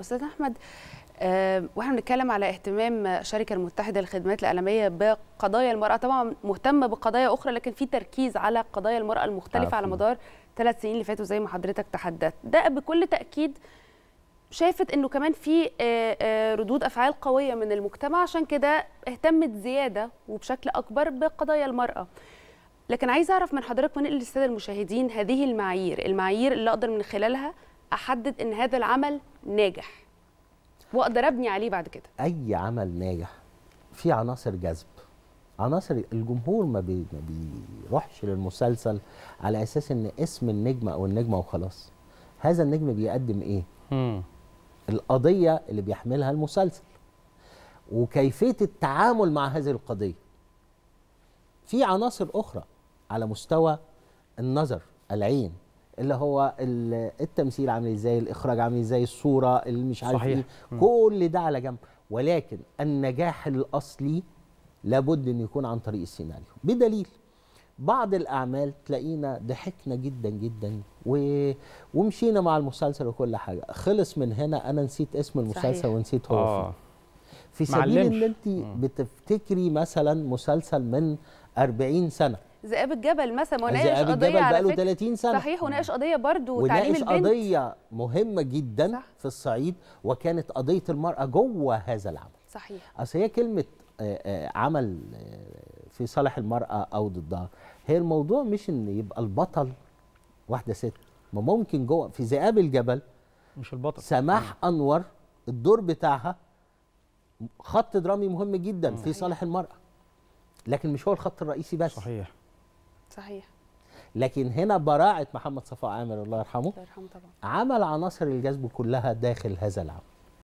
استاذ احمد واحنا بنتكلم على اهتمام الشركه المتحده للخدمات الاعلاميه بقضايا المراه طبعا مهتمه بقضايا اخرى لكن في تركيز على قضايا المراه المختلفه عفو. على مدار ثلاث سنين اللي فاتوا زي ما حضرتك تحدثت ده بكل تاكيد شافت انه كمان في ردود افعال قويه من المجتمع عشان كده اهتمت زياده وبشكل اكبر بقضايا المراه لكن عايز اعرف من حضرتك ونقل للساده المشاهدين هذه المعايير المعايير اللي اقدر من خلالها احدد ان هذا العمل ناجح واقدر ابني عليه بعد كده اي عمل ناجح في عناصر جذب عناصر الجمهور ما, بيروحش للمسلسل على اساس ان اسم النجم او النجمه وخلاص هذا النجم بيقدم ايه مم. القضيه اللي بيحملها المسلسل وكيفيه التعامل مع هذه القضيه في عناصر اخرى على مستوى النظر العين اللي هو التمثيل عامل ازاي الاخراج عامل ازاي الصوره اللي مش عارف ايه كل ده على جنب ولكن النجاح الاصلي لابد ان يكون عن طريق السيناريو بدليل بعض الاعمال تلاقينا ضحكنا جدا جدا و... ومشينا مع المسلسل وكل حاجه خلص من هنا انا نسيت اسم المسلسل صحيح. ونسيت هو آه. فيه في سبيل ان انت بتفتكري مثلا مسلسل من 40 سنه ذئاب الجبل مثلا وناقش قضيه الجبل بقاله 30 سنه صحيح وناقش قضيه برضو تعليم البنت وناقش قضيه مهمه جدا صح. في الصعيد وكانت قضيه المراه جوه هذا العمل صحيح اصل هي كلمه آه، آه، عمل آه، في صالح المراه او ضدها هي الموضوع مش ان يبقى البطل واحده ست ما ممكن جوه في ذئاب الجبل مش البطل سماح انور الدور بتاعها خط درامي مهم جدا في صالح المراه لكن مش هو الخط الرئيسي بس صحيح صحيح لكن هنا براعه محمد صفاء عامر الله يرحمه الله يرحمه طبعا عمل عناصر الجذب كلها داخل هذا العمل